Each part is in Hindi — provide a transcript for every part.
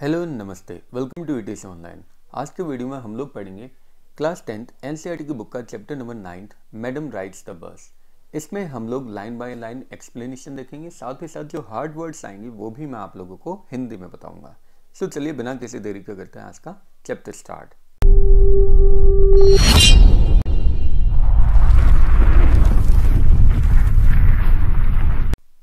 हेलो नमस्ते वेलकम टू इट ऑनलाइन आज के वीडियो में हम लोग पढ़ेंगे क्लास टेंथ एन की बुक का chapter number ninth madam rides the bus इसमें हम लोग लाइन बाय लाइन एक्सप्लेनेशन देखेंगे साथ ही साथ जो हार्ड वर्ड्स आएंगे वो भी मैं आप लोगों को हिंदी में बताऊंगा सो चलिए बिना किसी देरी के करते हैं आज का चैप्टर स्टार्ट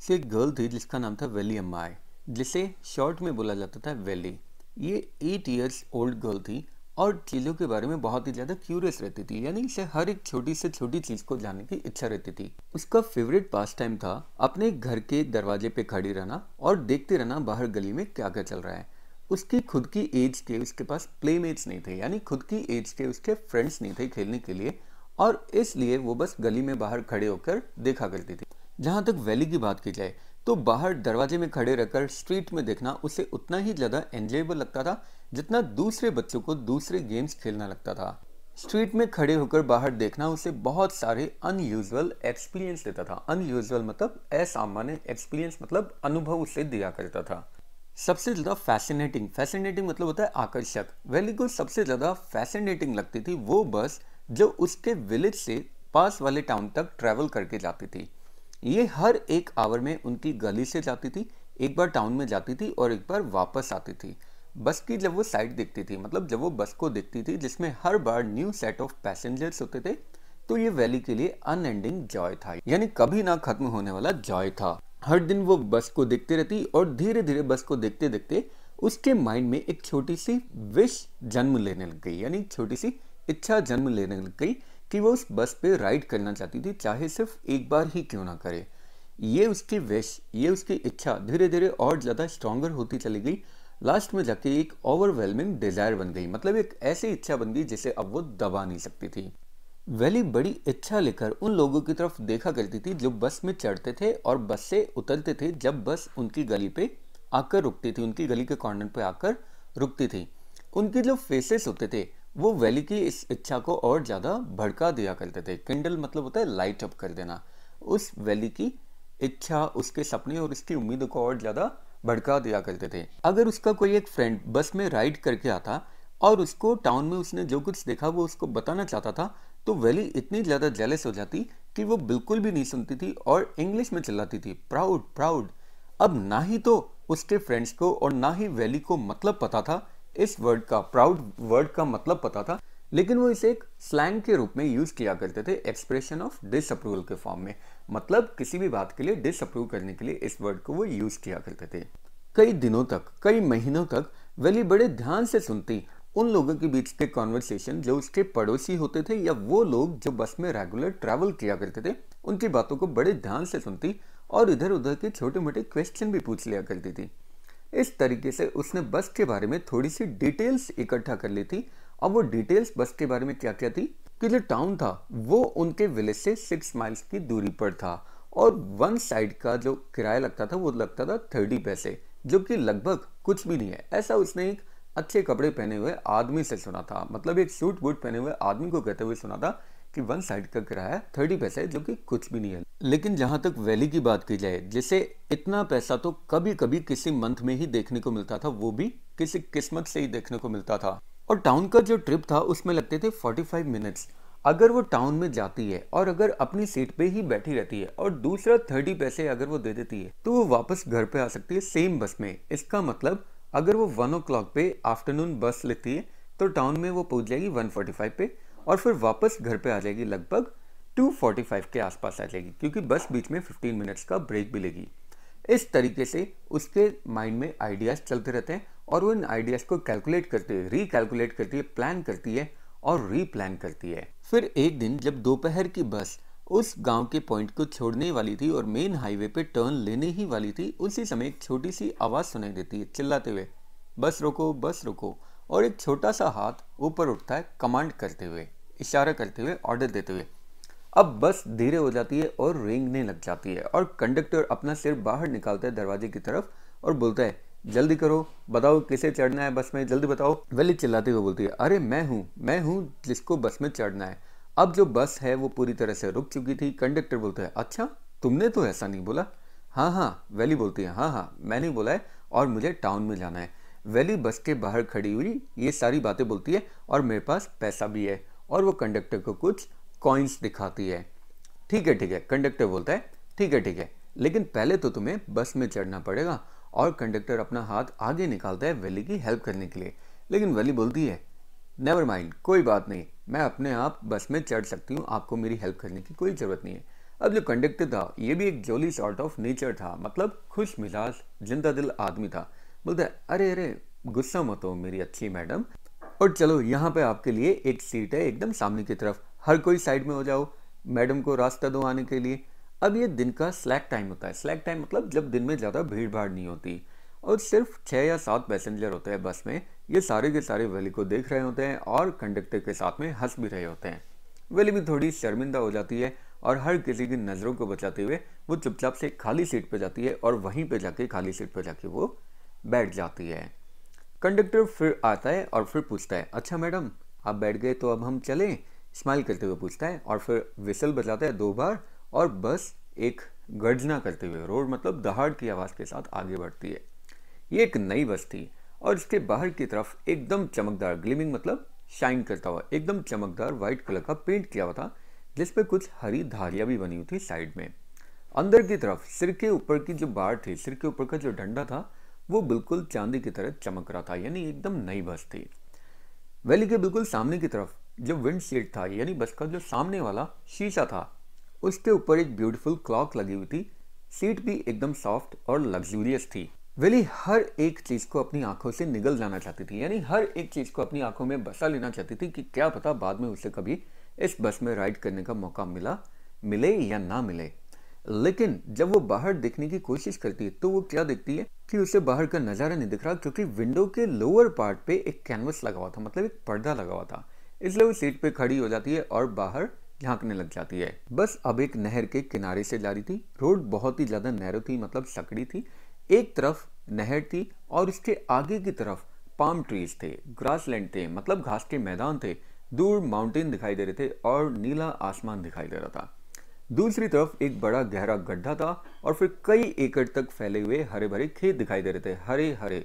से एक गर्ल थी जिसका नाम था वेलियम माई जिसे शॉर्ट में बोला जाता था वेली ये एट ईयर्स ओल्ड गर्ल थी और चीज़ों के बारे में बहुत ही ज़्यादा क्यूरियस रहती थी यानी इसे हर एक छोटी से छोटी चीज़ को जानने की इच्छा रहती थी उसका फेवरेट पास टाइम था अपने घर के दरवाजे पे खड़ी रहना और देखते रहना बाहर गली में क्या क्या चल रहा है उसकी खुद की एज के उसके पास प्लेमेट्स नहीं थे यानी खुद की एज के उसके फ्रेंड्स नहीं थे खेलने के लिए और इसलिए वो बस गली में बाहर खड़े होकर देखा करती थी जहाँ तक वैली की बात की जाए तो बाहर दरवाजे में खड़े रहकर स्ट्रीट में देखना उसे उतना ही ज़्यादा एंजॉयबल लगता था जितना दूसरे बच्चों को दूसरे गेम्स खेलना लगता था स्ट्रीट में खड़े होकर बाहर देखना उसे बहुत सारे अनयूजल एक्सपीरियंस देता था अनयूजल मतलब असामान्य एक्सपीरियंस मतलब अनुभव उसे दिया करता था सबसे ज़्यादा फैसिनेटिंग फैसिनेटिंग मतलब होता है आकर्षक वैली को सबसे ज़्यादा फैसिनेटिंग लगती थी वो बस जो उसके विलेज से पास वाले टाउन तक ट्रैवल करके जाती थी ये हर एक आवर में उनकी गली से जाती थी एक बार टाउन में जाती थी और एक बार वापस आती थी बस की जब वो साइड देखती थी मतलब जब वो बस को देखती थी जिसमें हर बार न्यू सेट ऑफ पैसेंजर्स होते थे तो ये वैली के लिए अनएंडिंग जॉय था यानी कभी ना खत्म होने वाला जॉय था हर दिन वो बस को देखती रहती और धीरे धीरे बस को देखते देखते उसके माइंड में एक छोटी सी विश जन्म लेने लग गई यानी छोटी सी इच्छा जन्म लेने लग गई कि वो उस बस पे राइड करना चाहती थी चाहे सिर्फ एक बार ही क्यों ना करे ये उसकी विश ये उसकी इच्छा धीरे धीरे और ज़्यादा स्ट्रॉन्गर होती चली गई लास्ट में जाके एक ओवरवेलमिंग डिज़ायर बन गई मतलब एक ऐसी इच्छा बन गई जिसे अब वो दबा नहीं सकती थी वैली बड़ी इच्छा लेकर उन लोगों की तरफ देखा करती थी जो बस में चढ़ते थे और बस से उतरते थे जब बस उनकी गली पे आकर रुकती थी उनकी गली के कॉर्नर पे आकर रुकती थी उनके जो फेसेस होते थे वो वैली की इस इच्छा को और ज़्यादा भड़का दिया करते थे किंडल मतलब होता है लाइट अप कर देना उस वैली की इच्छा उसके सपने और उसकी उम्मीद को और ज़्यादा भड़का दिया करते थे अगर उसका कोई एक फ्रेंड बस में राइड करके आता और उसको टाउन में उसने जो कुछ देखा वो उसको बताना चाहता था तो वैली इतनी ज़्यादा जेलस हो जाती कि वो बिल्कुल भी नहीं सुनती थी और इंग्लिश में चिल्लाती थी प्राउड प्राउड अब ना ही तो उसके फ्रेंड्स को और ना ही वैली को मतलब पता था इस वर्ड का प्राउड वर्ड का मतलब पता था लेकिन वो इसे एक स्लैंग के रूप में यूज किया करते थे एक्सप्रेशन ऑफ डिसअप्रूवल के फॉर्म में मतलब किसी भी बात के लिए डिसअप्रूव करने के लिए इस वर्ड को वो यूज किया करते थे कई दिनों तक कई महीनों तक वेली बड़े ध्यान से सुनती उन लोगों के बीच के कॉन्वर्सेशन जो उसके पड़ोसी होते थे या वो लोग जो बस में रेगुलर ट्रैवल किया करते थे उनकी बातों को बड़े ध्यान से सुनती और इधर उधर के छोटे मोटे क्वेश्चन भी पूछ लिया करती थी इस तरीके से उसने बस के बारे में थोड़ी सी डिटेल्स इकट्ठा कर ली थी अब वो डिटेल्स बस के बारे में क्या क्या थी कि जो टाउन था वो उनके विलेज से सिक्स माइल्स की दूरी पर था और वन साइड का जो किराया लगता था वो लगता था थर्टी पैसे जो कि लगभग कुछ भी नहीं है ऐसा उसने एक अच्छे कपड़े पहने हुए आदमी से सुना था मतलब एक सूट बूट पहने हुए आदमी को कहते हुए सुना था कि वन साइड का किराया थर्टी पैसा है जो कि कुछ भी नहीं है लेकिन जहां तक वैली की बात की जाए जैसे इतना पैसा तो कभी कभी किसी मंथ में ही देखने को मिलता था वो भी किसी किस्मत से ही देखने को मिलता था और टाउन का जो ट्रिप था उसमें लगते थे फाइव मिनट्स अगर वो टाउन में जाती है और अगर अपनी सीट पे ही बैठी रहती है और दूसरा थर्टी पैसे अगर वो दे देती है तो वो वापस घर पे आ सकती है सेम बस में इसका मतलब अगर वो वन ओ क्लॉक पे आफ्टरनून बस लेती है तो टाउन में वो पहुंच जाएगी वन फाइव पे और फिर वापस घर पे आ जाएगी लगभग 2:45 के आसपास आ जाएगी क्योंकि बस बीच में 15 मिनट्स का ब्रेक भी लेगी इस तरीके से उसके माइंड में आइडियाज़ चलते रहते हैं और वो इन आइडियाज़ को कैलकुलेट करती है रिकैलकुलेट करती है प्लान करती है और रीप्लान करती है फिर एक दिन जब दोपहर की बस उस गांव के पॉइंट को छोड़ने वाली थी और मेन हाईवे पे टर्न लेने ही वाली थी उसी समय एक छोटी सी आवाज़ सुनाई देती है चिल्लाते हुए बस रोको बस रोको और एक छोटा सा हाथ ऊपर उठता है कमांड करते हुए इशारा करते हुए ऑर्डर देते हुए अब बस धीरे हो जाती है और रेंगने लग जाती है और कंडक्टर अपना सिर बाहर निकालता है दरवाजे की तरफ और बोलता है जल्दी करो बताओ किसे चढ़ना है बस में जल्दी बताओ वैली चिल्लाते हुए बोलती है अरे मैं हूँ मैं हूँ जिसको बस में चढ़ना है अब जो बस है वो पूरी तरह से रुक चुकी थी कंडक्टर बोलता है अच्छा तुमने तो ऐसा नहीं बोला हाँ हाँ वैली बोलती है हाँ हाँ मैंने बोला है और मुझे टाउन में जाना है वैली बस के बाहर खड़ी हुई ये सारी बातें बोलती है और मेरे पास पैसा भी है और वो कंडक्टर को कुछ कॉइन्स दिखाती है ठीक है ठीक है कंडक्टर बोलता है ठीक है ठीक है लेकिन पहले तो तुम्हें बस में चढ़ना पड़ेगा और कंडक्टर अपना हाथ आगे निकालता है वैली की हेल्प करने के लिए लेकिन वैली बोलती है नेवर माइंड कोई बात नहीं मैं अपने आप बस में चढ़ सकती हूँ आपको मेरी हेल्प करने की कोई ज़रूरत नहीं है अब जो कंडक्टर था ये भी एक जोली सॉर्ट ऑफ नेचर था मतलब खुश मिजाज जिंदा दिल आदमी था बोलते है अरे अरे गुस्सा मत हो मेरी अच्छी मैडम और चलो यहाँ पे आपके लिए एक सीट है एकदम सामने की तरफ हर कोई साइड में हो जाओ मैडम को रास्ता दो आने के लिए अब ये दिन का स्लैक टाइम होता है स्लैक टाइम मतलब जब दिन में ज़्यादा भीड़ भाड़ नहीं होती और सिर्फ छः या सात पैसेंजर होते हैं बस में ये सारे के सारे वैली को देख रहे होते हैं और कंडक्टर के साथ में हंस भी रहे होते हैं वैली भी थोड़ी शर्मिंदा हो जाती है और हर किसी की नज़रों को बचाते हुए वो चुपचाप से खाली सीट पर जाती है और वहीं पर जाके खाली सीट पर जाके वो बैठ जाती है कंडक्टर फिर आता है और फिर पूछता है अच्छा मैडम आप बैठ गए तो अब हम चलें स्माइल करते हुए पूछता है और फिर विसल बजाता है दो बार और बस एक गर्जना करते हुए रोड मतलब दहाड़ की आवाज़ के साथ आगे बढ़ती है ये एक नई बस थी और इसके बाहर की तरफ एकदम चमकदार ग्लिमिंग मतलब शाइन करता हुआ एकदम चमकदार वाइट कलर का पेंट किया हुआ था जिस पर कुछ हरी धारियाँ भी बनी हुई थी साइड में अंदर की तरफ सिर के ऊपर की जो बाढ़ थी सिर के ऊपर का जो डंडा था वो बिल्कुल चांदी की तरह चमक रहा था यानी एकदम नई बस थी वैली के बिल्कुल सामने की तरफ जो विंड सीट था यानी बस का जो सामने वाला शीशा था उसके ऊपर एक ब्यूटीफुल क्लॉक लगी हुई थी सीट भी एकदम सॉफ्ट और लग्जूरियस थी वेली हर एक चीज़ को अपनी आंखों से निगल जाना चाहती थी यानी हर एक चीज़ को अपनी आंखों में बसा लेना चाहती थी कि क्या पता बाद में उसे कभी इस बस में राइड करने का मौका मिला मिले या ना मिले लेकिन जब वो बाहर देखने की कोशिश करती है तो वो क्या देखती है कि उसे बाहर का नज़ारा नहीं दिख रहा क्योंकि विंडो के लोअर पार्ट पे एक कैनवस लगा हुआ था मतलब एक पर्दा लगा हुआ था इसलिए वो सीट पे खड़ी हो जाती है और बाहर झांकने लग जाती है बस अब एक नहर के किनारे से जा रही थी रोड बहुत ही ज़्यादा नहरों थी मतलब सकड़ी थी एक तरफ नहर थी और उसके आगे की तरफ पाम ट्रीज थे ग्रासलैंड थे मतलब घास के मैदान थे दूर माउंटेन दिखाई दे रहे थे और नीला आसमान दिखाई दे रहा था दूसरी तरफ एक बड़ा गहरा गड्ढा था और फिर कई एकड़ तक फैले हुए हरे भरे खेत दिखाई दे रहे थे हरे हरे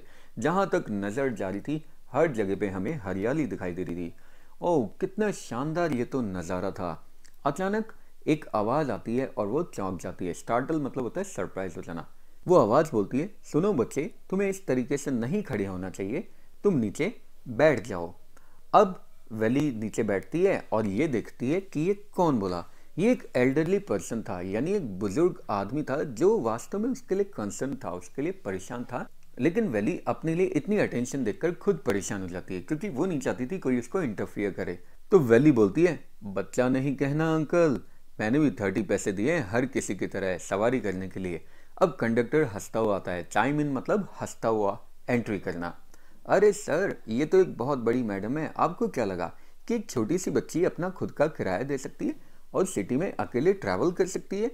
जहां तक नजर जा रही थी हर जगह पे हमें हरियाली दिखाई दे रही थी ओह कितना शानदार ये तो नज़ारा था अचानक एक आवाज़ आती है और वो चौंक जाती है स्टार्टल मतलब होता है सरप्राइज हो जाना वो आवाज़ बोलती है सुनो बच्चे तुम्हें इस तरीके से नहीं खड़े होना चाहिए तुम नीचे बैठ जाओ अब वैली नीचे बैठती है और ये देखती है कि ये कौन बोला ये एक एल्डरली पर्सन था यानी एक बुजुर्ग आदमी था जो वास्तव में उसके लिए कंसर्न था उसके लिए परेशान था लेकिन वैली अपने लिए इतनी अटेंशन देखकर खुद परेशान हो जाती है क्योंकि वो नहीं चाहती थी कोई उसको इंटरफियर करे तो वैली बोलती है बच्चा नहीं कहना अंकल मैंने भी थर्टी पैसे दिए हर किसी की तरह सवारी करने के लिए अब कंडक्टर हंसता हुआ आता है चाइम इन मतलब हंसता हुआ एंट्री करना अरे सर ये तो एक बहुत बड़ी मैडम है आपको क्या लगा कि एक छोटी सी बच्ची अपना खुद का किराया दे सकती है और सिटी में अकेले ट्रैवल कर सकती है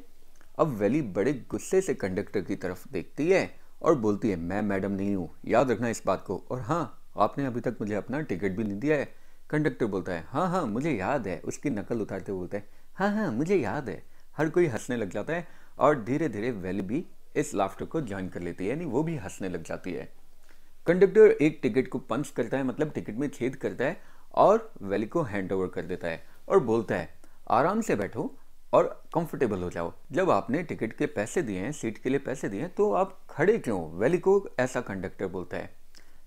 अब वैली बड़े गुस्से से कंडक्टर की तरफ देखती है और बोलती है मैं मैडम नहीं हूँ याद रखना इस बात को और हाँ आपने अभी तक मुझे अपना टिकट भी नहीं दिया है कंडक्टर बोलता है हाँ हाँ मुझे याद है उसकी नकल उतारते हुए बोलता है हाँ हाँ मुझे याद है हर कोई हंसने लग जाता है और धीरे धीरे वैली भी इस लाफ्टर को ज्वाइन कर लेती है यानी वो भी हंसने लग जाती है कंडक्टर एक टिकट को पंच करता है मतलब टिकट में छेद करता है और वैली को हैंड ओवर कर देता है और बोलता है आराम से बैठो और कंफर्टेबल हो जाओ जब आपने टिकट के पैसे दिए हैं सीट के लिए पैसे दिए हैं तो आप खड़े क्यों वैली को ऐसा कंडक्टर बोलता है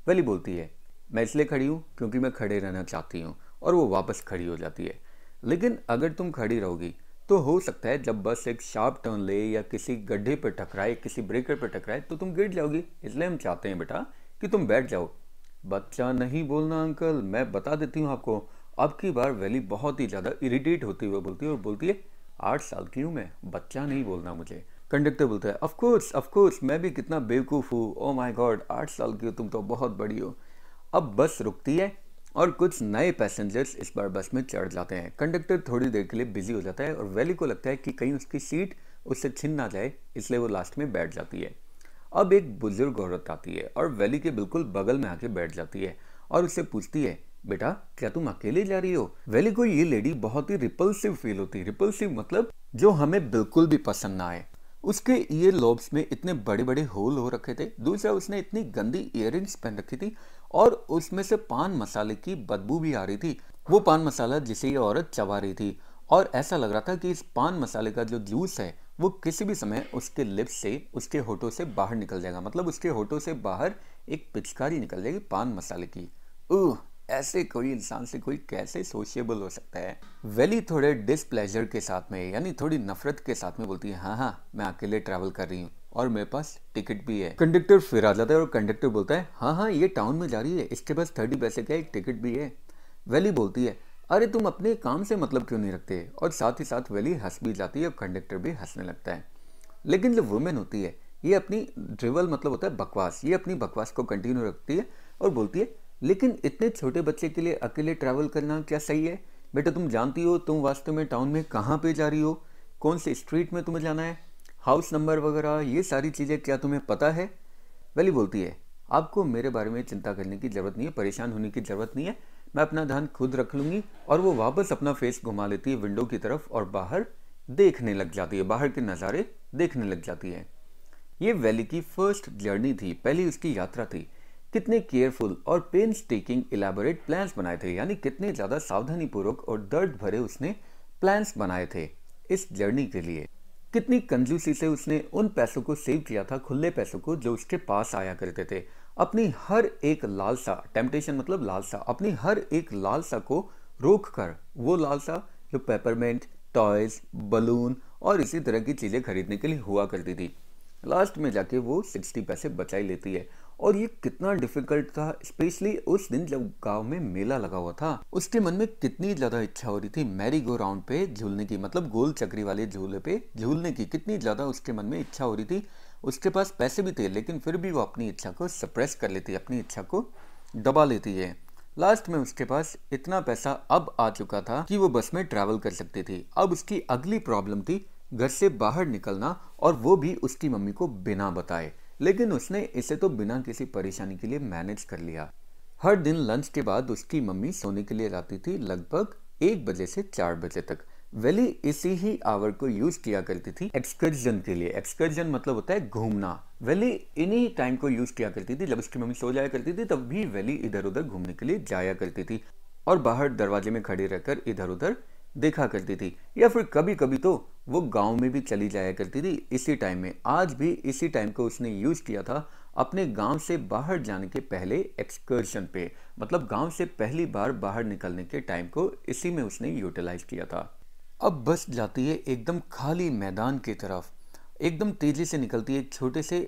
वैली बोलती है मैं इसलिए खड़ी हूँ क्योंकि मैं खड़े रहना चाहती हूँ और वो वापस खड़ी हो जाती है लेकिन अगर तुम खड़ी रहोगी तो हो सकता है जब बस एक शार्प टर्न ले या किसी गड्ढे पर टकराए किसी ब्रेकर पर टकराए तो तुम गिर जाओगी इसलिए हम चाहते हैं बेटा कि तुम बैठ जाओ बच्चा नहीं बोलना अंकल मैं बता देती हूँ आपको अब की बार वैली बहुत ही ज़्यादा इरिटेट होते हुए बोलती है और बोलती है आठ साल की हूँ मैं बच्चा नहीं बोलना मुझे कंडक्टर बोलता है ऑफकोर्स ऑफकोर्स मैं भी कितना बेवकूफ़ हूँ ओ माई गॉड आठ साल की हो तुम तो बहुत बड़ी हो अब बस रुकती है और कुछ नए पैसेंजर्स इस बार बस में चढ़ जाते हैं कंडक्टर थोड़ी देर के लिए बिजी हो जाता है और वैली को लगता है कि कहीं उसकी सीट उससे छिन ना जाए इसलिए वो लास्ट में बैठ जाती है अब एक बुजुर्ग औरत आती है और वैली के बिल्कुल बगल में आके बैठ जाती है और उससे पूछती है बेटा क्या तुम अकेले जा रही हो वेली को ये लेडी बहुत ही रिपल्सिव फील होती रिपल्सिव मतलब जो हमें बिल्कुल भी पसंद ना आए उसके ईयर लोब्स में इतने बड़े बड़े होल हो रखे थे दूसरा उसने इतनी गंदी इयर पहन रखी थी और उसमें से पान मसाले की बदबू भी आ रही थी वो पान मसाला जिसे ये औरत चबा रही थी और ऐसा लग रहा था कि इस पान मसाले का जो जूस है वो किसी भी समय उसके लिप्स से उसके होठों से बाहर निकल जाएगा मतलब उसके होठों से बाहर एक पिचकारी निकल जाएगी पान मसाले की ओह ऐसे कोई इंसान से कोई कैसे सोशियबल हो सकता है वेली थोड़े डिसप्लेजर के साथ में यानी थोड़ी नफरत के साथ में बोलती है हाँ हाँ मैं अकेले ट्रैवल कर रही हूँ और मेरे पास टिकट भी है कंडक्टर फिर आ जाता है और कंडक्टर बोलता है हाँ हाँ ये टाउन में जा रही है इसके पास थर्टी पैसे का एक टिकट भी है वैली बोलती है अरे तुम अपने काम से मतलब क्यों नहीं रखते और साथ ही साथ वैली हंस भी जाती है और कंडक्टर भी हंसने लगता है लेकिन जो वुमेन होती है ये अपनी ड्रिवल मतलब होता है बकवास ये अपनी बकवास को कंटिन्यू रखती है और बोलती है लेकिन इतने छोटे बच्चे के लिए अकेले ट्रैवल करना क्या सही है बेटा तुम जानती हो तुम वास्तव में टाउन में कहाँ पे जा रही हो कौन से स्ट्रीट में तुम्हें जाना है हाउस नंबर वगैरह ये सारी चीज़ें क्या तुम्हें पता है वैली बोलती है आपको मेरे बारे में चिंता करने की ज़रूरत नहीं है परेशान होने की ज़रूरत नहीं है मैं अपना ध्यान खुद रख लूँगी और वो वापस अपना फेस घुमा लेती है विंडो की तरफ और बाहर देखने लग जाती है बाहर के नज़ारे देखने लग जाती है ये वैली की फर्स्ट जर्नी थी पहली उसकी यात्रा थी कितने केयरफुल और पेन स्टेकिंग इलेबोरेट प्लान्स बनाए थे यानी कितने ज़्यादा सावधानीपूर्वक और दर्द भरे उसने प्लान्स बनाए थे इस जर्नी के लिए कितनी कंजूसी से उसने उन पैसों को सेव किया था खुले पैसों को जो उसके पास आया करते थे अपनी हर एक लालसा टेम्पटेशन मतलब लालसा अपनी हर एक लालसा को रोक कर वो लालसा जो पेपरमेंट टॉयज बलून और इसी तरह की चीज़ें खरीदने के लिए हुआ करती थी लास्ट में जाके वो सिक्सटी पैसे बचाई लेती है और ये कितना डिफिकल्ट था स्पेशली उस दिन जब गांव में मेला लगा हुआ था उसके मन में कितनी ज्यादा इच्छा हो रही थी मैरी गो राउंड पे झूलने की मतलब गोल चक्री वाले झूले पे झूलने की कितनी ज्यादा उसके मन में इच्छा हो रही थी उसके पास पैसे भी थे लेकिन फिर भी वो अपनी इच्छा को सप्रेस कर लेती है अपनी इच्छा को दबा लेती है लास्ट में उसके पास इतना पैसा अब आ चुका था कि वो बस में ट्रैवल कर सकती थी अब उसकी अगली प्रॉब्लम थी घर से बाहर निकलना और वो भी उसकी मम्मी को बिना बताए लेकिन उसने इसे तो बिना किसी परेशानी के लिए मैनेज कर लिया हर दिन लंच के बाद उसकी मम्मी सोने के लिए जाती थी लगभग एक बजे से चार बजे तक वेली इसी ही आवर को यूज किया करती थी एक्सकर्जन के लिए एक्सकर्जन मतलब होता है घूमना वेली इन्हीं टाइम को यूज किया करती थी जब उसकी मम्मी सो जाया करती थी तब भी वेली इधर उधर घूमने के लिए जाया करती थी और बाहर दरवाजे में खड़े रहकर इधर उधर देखा करती थी या फिर कभी कभी तो वो गांव में भी चली जाया करती थी इसी टाइम में आज भी इसी टाइम को उसने यूज़ किया था अपने गांव से बाहर जाने के पहले एक्सकर्शन पे मतलब गांव से पहली बार बाहर निकलने के टाइम को इसी में उसने यूटिलाइज किया था अब बस जाती है एकदम खाली मैदान की तरफ एकदम तेज़ी से निकलती है एक छोटे से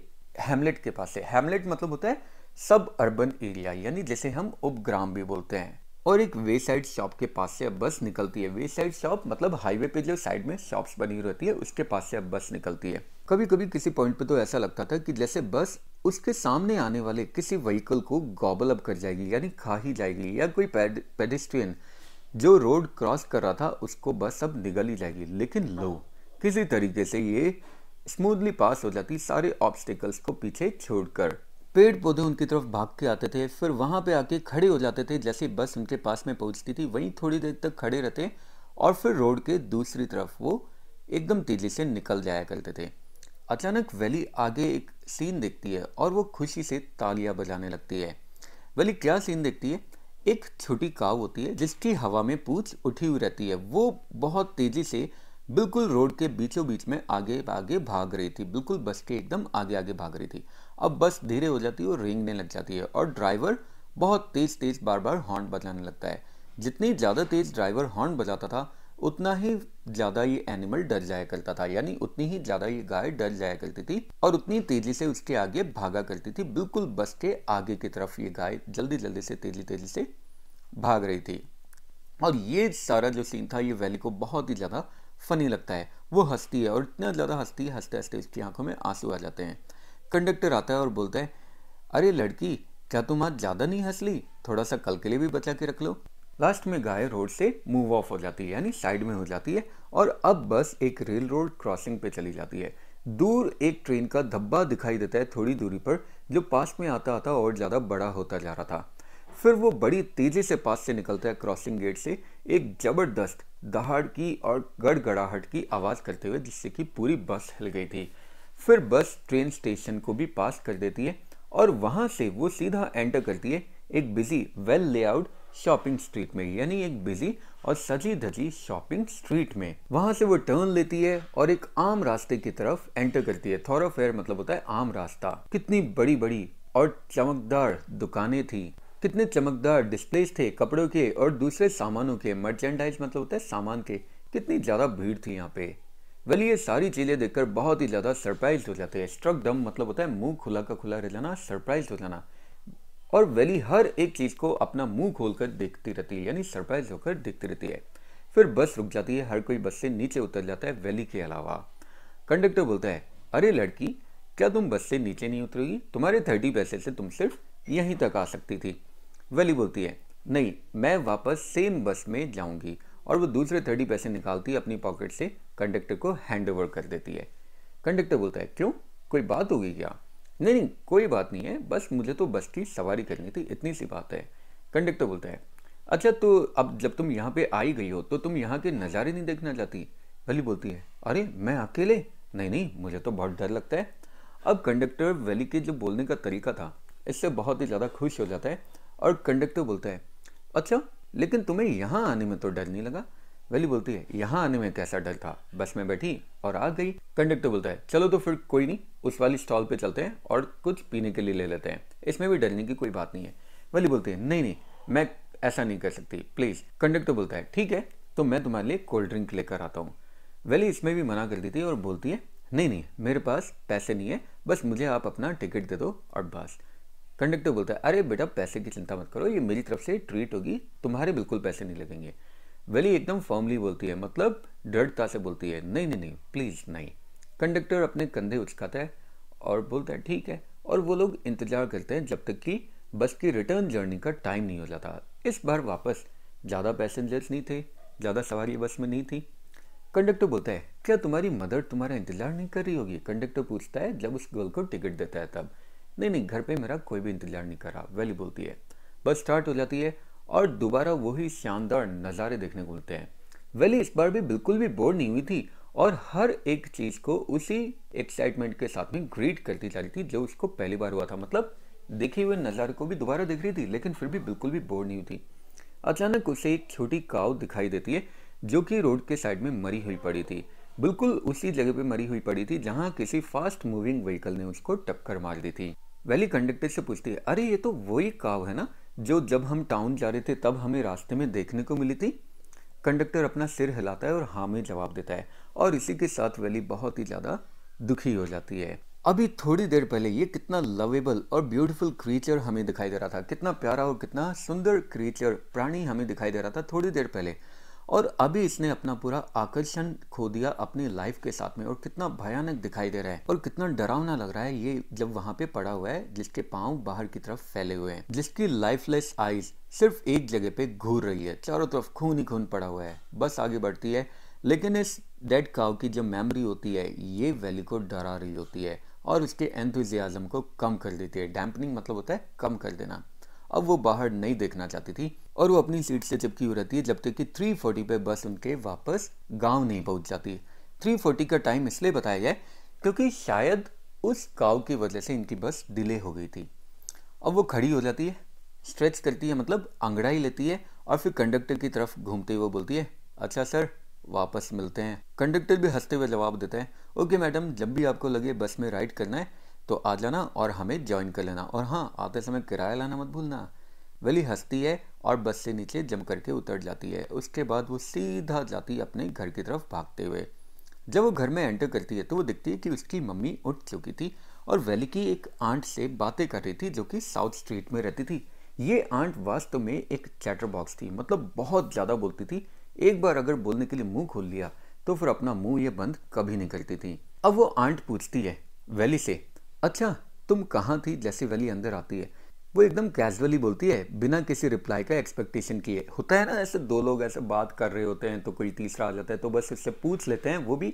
हेमलेट के पास से हेमलेट मतलब होता है सब अर्बन एरिया यानी जैसे हम उपग्राम भी बोलते हैं और एक वे साइड शॉप के पास से अब बस निकलती है वे साइड शॉप मतलब हाईवे पे जो साइड में शॉप्स बनी रहती है उसके पास से अब बस निकलती है कभी कभी किसी पॉइंट पे तो ऐसा लगता था कि जैसे बस उसके सामने आने वाले किसी व्हीकल को गॉबल अप कर जाएगी यानी खा ही जाएगी या कोई पेडिस्ट्रियन जो रोड क्रॉस कर रहा था उसको बस अब निगल ही जाएगी लेकिन लो किसी तरीके से ये स्मूथली पास हो जाती सारे ऑब्स्टिकल्स को पीछे छोड़कर पेड़ पौधे उनकी तरफ भाग के आते थे फिर वहां पे आके खड़े हो जाते थे जैसे बस उनके पास में पहुंचती थी वहीं थोड़ी देर तक खड़े रहते और फिर रोड के दूसरी तरफ वो एकदम तेज़ी से निकल जाया करते थे अचानक वैली आगे एक सीन देखती है और वो खुशी से तालियां बजाने लगती है वैली क्या सीन देखती है एक छोटी काव होती है जिसकी हवा में पूछ उठी हुई रहती है वो बहुत तेज़ी से बिल्कुल रोड के बीचों बीच में आगे आगे भाग रही थी बिल्कुल बस के एकदम आगे आगे भाग रही थी अब बस धीरे हो जाती है और रेंगने लग जाती है और ड्राइवर बहुत तेज़ तेज़ बार बार हॉर्न बजाने लगता है जितनी ज़्यादा तेज़ ड्राइवर हॉर्न बजाता था उतना ही ज़्यादा ये एनिमल डर जाया करता था यानी उतनी ही ज़्यादा ये गाय डर जाया करती थी और उतनी तेज़ी से उसके आगे भागा करती थी बिल्कुल बस के आगे की तरफ ये गाय जल्दी जल्दी से तेज़ी तेज़ी से भाग रही थी और ये सारा जो सीन था ये वैली को बहुत ही ज़्यादा फनी लगता है वो हंसती है और इतना ज़्यादा हंसती है हंसते हंसते उसकी आंखों में आंसू आ जाते हैं कंडक्टर आता है और बोलता है अरे लड़की क्या तुम आज ज़्यादा नहीं हंस ली थोड़ा सा कल के लिए भी बचा के रख लो लास्ट में गाय रोड से मूव ऑफ हो जाती है यानी साइड में हो जाती है और अब बस एक रेल रोड क्रॉसिंग पे चली जाती है दूर एक ट्रेन का धब्बा दिखाई देता है थोड़ी दूरी पर जो पास में आता आता और ज़्यादा बड़ा होता जा रहा था फिर वो बड़ी तेज़ी से पास से निकलता है क्रॉसिंग गेट से एक ज़बरदस्त दहाड़ की और गड़गड़ाहट की आवाज़ करते हुए जिससे कि पूरी बस हिल गई थी फिर बस ट्रेन स्टेशन को भी पास कर देती है और वहाँ से वो सीधा एंटर करती है एक busy well layout shopping street में यानी एक बिजी और सजी धजी शॉपिंग स्ट्रीट में वहां से वो टर्न लेती है और एक आम रास्ते की तरफ एंटर करती है फेयर मतलब होता है आम रास्ता कितनी बड़ी बड़ी और चमकदार दुकानें थी कितने चमकदार डिस्प्लेस थे कपड़ों के और दूसरे सामानों के मर्चेंडाइज मतलब होता है सामान के कितनी ज्यादा भीड़ थी यहाँ पे वेल ये सारी चीज़ें देखकर बहुत ही ज़्यादा सरप्राइज हो जाते हैं स्ट्रक दम मतलब होता है मुंह खुला का खुला रह जाना सरप्राइज हो जाना और वेली हर एक चीज़ को अपना मुंह खोलकर देखती रहती है यानी सरप्राइज होकर देखती रहती है फिर बस रुक जाती है हर कोई बस से नीचे उतर जाता है वैली के अलावा कंडक्टर बोलता है अरे लड़की क्या तुम बस से नीचे नहीं उतरोगी तुम्हारे थर्टी पैसे से तुम सिर्फ यहीं तक आ सकती थी वैली बोलती है नहीं मैं वापस सेम बस में जाऊंगी और वो दूसरे थर्टी पैसे निकालती है अपनी पॉकेट से कंडक्टर को हैंड ओवर कर देती है कंडक्टर बोलता है क्यों कोई बात होगी क्या नहीं नहीं कोई बात नहीं है बस मुझे तो बस की सवारी करनी थी इतनी सी बात है कंडक्टर बोलता है अच्छा तो अब जब तुम यहाँ पे आई गई हो तो तुम यहाँ के नज़ारे नहीं देखना चाहती वली बोलती है अरे मैं अकेले नहीं नहीं मुझे तो बहुत डर लगता है अब कंडक्टर वली के जो बोलने का तरीका था इससे बहुत ही ज़्यादा खुश हो जाता है और कंडक्टर बोलता है अच्छा लेकिन तुम्हें यहाँ आने में तो डर नहीं लगा वैली बोलती है यहाँ आने में कैसा डर था बस में बैठी और आ गई कंडक्टर बोलता है चलो तो फिर कोई नहीं उस वाली स्टॉल पे चलते हैं और कुछ पीने के लिए ले लेते हैं इसमें भी डरने की कोई बात नहीं है वैली बोलती है नहीं नहीं मैं ऐसा नहीं कर सकती प्लीज़ कंडक्टर बोलता है ठीक है तो मैं तुम्हारे लिए कोल्ड ड्रिंक लेकर आता हूँ वैली इसमें भी मना कर देती है और बोलती है नहीं नहीं मेरे पास पैसे नहीं है बस मुझे आप अपना टिकट दे दो और बस कंडक्टर बोलता है अरे बेटा पैसे की चिंता मत करो ये मेरी तरफ से ट्रीट होगी तुम्हारे बिल्कुल पैसे नहीं लगेंगे वेली एकदम फॉर्मली बोलती है मतलब दृढ़ता से बोलती है नहीं नहीं नहीं प्लीज़ नहीं कंडक्टर अपने कंधे उचकाता है और बोलता है ठीक है और वो लोग इंतजार करते हैं जब तक कि बस की रिटर्न जर्नी का टाइम नहीं हो जाता इस बार वापस ज़्यादा पैसेंजर्स नहीं थे ज़्यादा सवारी बस में नहीं थी कंडक्टर बोलता है क्या तुम्हारी मदर तुम्हारा इंतजार नहीं कर रही होगी कंडक्टर पूछता है जब उस गर्ल को टिकट देता है तब नहीं नहीं घर पे मेरा कोई भी इंतजार नहीं कर रहा वैली बोलती है बस स्टार्ट हो जाती है और दोबारा वही शानदार नज़ारे देखने को मिलते हैं वैली इस बार भी बिल्कुल भी बोर नहीं हुई थी और हर एक चीज़ को उसी एक्साइटमेंट के साथ में ग्रीट करती जा रही थी जो उसको पहली बार हुआ था मतलब देखे हुए नज़ारे को भी दोबारा देख रही थी लेकिन फिर भी बिल्कुल भी बोर नहीं हुई थी अचानक उसे एक छोटी काव दिखाई देती है जो कि रोड के साइड में मरी हुई पड़ी थी बिल्कुल उसी जगह पे मरी हुई पड़ी थी जहां किसी फास्ट मूविंग व्हीकल ने उसको टक्कर मार दी थी वैली कंडक्टर से पूछती है अरे ये तो वही काव है ना जो जब हम टाउन जा रहे थे तब हमें रास्ते में देखने को मिली थी कंडक्टर अपना सिर हिलाता है और हाँ में जवाब देता है और इसी के साथ वैली बहुत ही ज़्यादा दुखी हो जाती है अभी थोड़ी देर पहले ये कितना लवेबल और ब्यूटीफुल क्रीचर हमें दिखाई दे रहा था कितना प्यारा और कितना सुंदर क्रीचर प्राणी हमें दिखाई दे रहा था थोड़ी देर पहले और अभी इसने अपना पूरा आकर्षण खो दिया अपनी लाइफ के साथ में और कितना भयानक दिखाई दे रहा है और कितना डरावना लग रहा है ये जब वहां पे पड़ा हुआ है जिसके पाँव बाहर की तरफ फैले हुए हैं जिसकी लाइफलेस आईज सिर्फ एक जगह पे घूर रही है चारों तरफ खून ही खून पड़ा हुआ है बस आगे बढ़ती है लेकिन इस डेड काव की जो मेमोरी होती है ये वैली को डरा रही होती है और उसके एंथुजियाज़म को कम कर देती है डैम्पनिंग मतलब होता है कम कर देना अब वो बाहर नहीं देखना चाहती थी और वो अपनी सीट से चिपकी हुई रहती है जब तक कि 340 पर बस उनके वापस गांव नहीं पहुंच जाती थ्री फोर्टी का टाइम इसलिए बताया गया क्योंकि शायद उस गांव की वजह से इनकी बस डिले हो गई थी अब वो खड़ी हो जाती है स्ट्रेच करती है मतलब अंगड़ा ही लेती है और फिर कंडक्टर की तरफ घूमते हुए बोलती है अच्छा सर वापस मिलते हैं कंडक्टर भी हंसते हुए जवाब देते हैं ओके मैडम जब भी आपको लगे बस में राइड करना है तो आ जाना और हमें ज्वाइन कर लेना और हाँ आते समय किराया लाना मत भूलना वली हंसती है और बस से नीचे जम करके उतर जाती है उसके बाद वो सीधा जाती है अपने घर की तरफ भागते हुए जब वो घर में एंटर करती है तो वो देखती है कि उसकी मम्मी उठ चुकी थी और वैली की एक आंट से बातें कर रही थी जो कि साउथ स्ट्रीट में रहती थी ये आंट वास्तव में एक चैटर बॉक्स थी मतलब बहुत ज़्यादा बोलती थी एक बार अगर बोलने के लिए मुंह खोल लिया तो फिर अपना मुंह ये बंद कभी नहीं करती थी अब वो आंट पूछती है वैली से अच्छा तुम कहाँ थी जैसे वैली अंदर आती है वो एकदम कैजुअली बोलती है बिना किसी रिप्लाई का एक्सपेक्टेशन किए होता है ना ऐसे दो लोग ऐसे बात कर रहे होते हैं तो कोई तीसरा आ जाता है तो बस इससे पूछ लेते हैं वो भी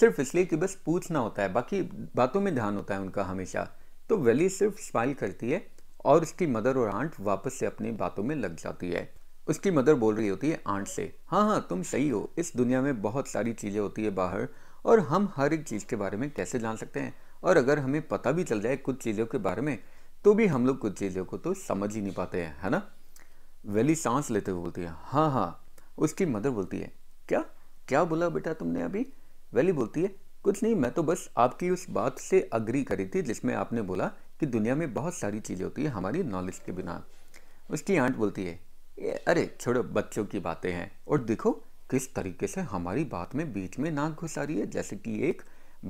सिर्फ इसलिए कि बस पूछना होता है बाकी बातों में ध्यान होता है उनका हमेशा तो वैली सिर्फ स्माइल करती है और उसकी मदर और आंट वापस से अपनी बातों में लग जाती है उसकी मदर बोल रही होती है आंट से हाँ हाँ तुम सही हो इस दुनिया में बहुत सारी चीज़ें होती है बाहर और हम हर एक चीज़ के बारे में कैसे जान सकते हैं और अगर हमें पता भी चल जाए कुछ चीज़ों के बारे में तो भी हम लोग कुछ चीज़ों को तो समझ ही नहीं पाते हैं है ना वैली सांस लेते हुए बोलती है हाँ हाँ उसकी मदर बोलती है क्या क्या बोला बेटा तुमने अभी वैली बोलती है कुछ नहीं मैं तो बस आपकी उस बात से अग्री करी थी जिसमें आपने बोला कि दुनिया में बहुत सारी चीज़ें होती है हमारी नॉलेज के बिना उसकी आंट बोलती है ये अरे छोड़ो बच्चों की बातें हैं और देखो किस तरीके से हमारी बात में बीच में नाक घुसा रही है जैसे कि एक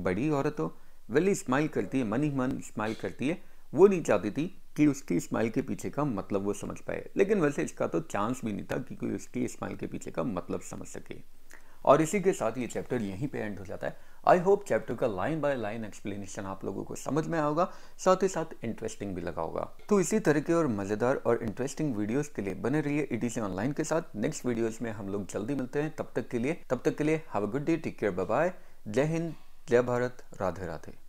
बड़ी औरत हो वैली स्माइल करती है मन ही मन स्माइल करती है वो नहीं चाहती थी कि उसकी स्माइल के पीछे का मतलब वो समझ पाए लेकिन वैसे इसका तो चांस भी नहीं था कि कोई उसकी स्माइल के पीछे का मतलब समझ सके और इसी के साथ ये चैप्टर यहीं पे एंड हो जाता है आई होप चैप्टर का लाइन बाय लाइन एक्सप्लेनेशन आप लोगों को समझ में आएगा साथ ही साथ इंटरेस्टिंग भी लगा होगा तो इसी तरह के और मज़ेदार और इंटरेस्टिंग वीडियोस के लिए बने रहिए ईडीसी ऑनलाइन के साथ नेक्स्ट वीडियोस में हम लोग जल्दी मिलते हैं तब तक के लिए तब तक के लिए have a good day take care bye Jai Hind जय भारत राधे राधे